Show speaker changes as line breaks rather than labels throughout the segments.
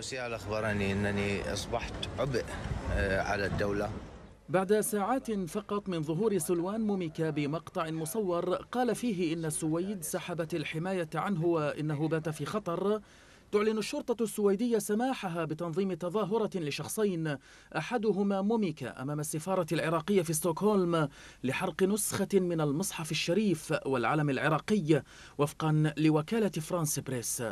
سيال أخبرني أنني أصبحت عبء آه، على الدولة بعد ساعات فقط من ظهور سلوان موميكا بمقطع مصور قال فيه إن السويد سحبت الحماية عنه وإنه بات في خطر تعلن الشرطة السويدية سماحها بتنظيم تظاهرة لشخصين أحدهما موميكا أمام السفارة العراقية في ستوكهولم لحرق نسخة من المصحف الشريف والعلم العراقي وفقا لوكالة فرانس بريس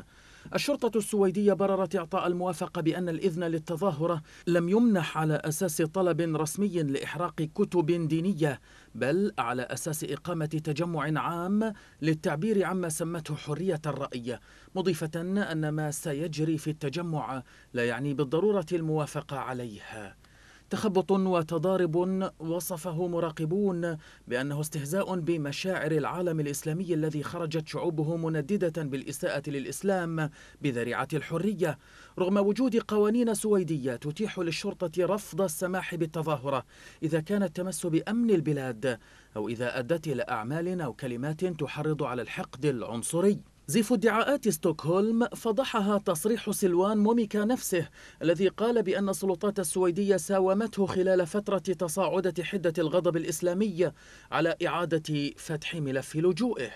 الشرطة السويدية بررت إعطاء الموافقة بأن الإذن للتظاهرة لم يمنح على أساس طلب رسمي لإحراق كتب دينية بل على أساس إقامة تجمع عام للتعبير عما سمته حرية الرأي مضيفة أن ما سيجري في التجمع لا يعني بالضرورة الموافقة عليها تخبط وتضارب وصفه مراقبون بأنه استهزاء بمشاعر العالم الإسلامي الذي خرجت شعوبه منددة بالإساءة للإسلام بذريعة الحرية رغم وجود قوانين سويدية تتيح للشرطة رفض السماح بالتظاهرة إذا كانت تمس بأمن البلاد أو إذا أدت إلى أعمال أو كلمات تحرض على الحقد العنصري زيف ادعاءات ستوكهولم فضحها تصريح سلوان موميكا نفسه الذي قال بأن السلطات السويدية ساومته خلال فترة تصاعدة حدة الغضب الإسلامي على إعادة فتح ملف لجوئه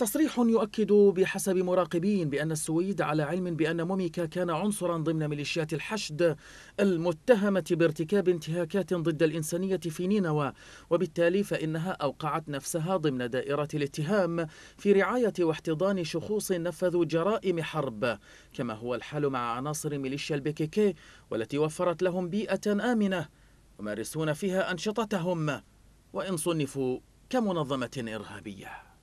تصريح يؤكد بحسب مراقبين بأن السويد على علم بأن موميكا كان عنصرا ضمن ميليشيات الحشد المتهمة بارتكاب انتهاكات ضد الإنسانية في نينوى وبالتالي فإنها أوقعت نفسها ضمن دائرة الاتهام في رعاية واحتضان شخوص نفذوا جرائم حرب كما هو الحال مع عناصر ميليشيا البيكيكي والتي وفرت لهم بيئة آمنة يمارسون فيها أنشطتهم وإن صنفوا كمنظمة إرهابية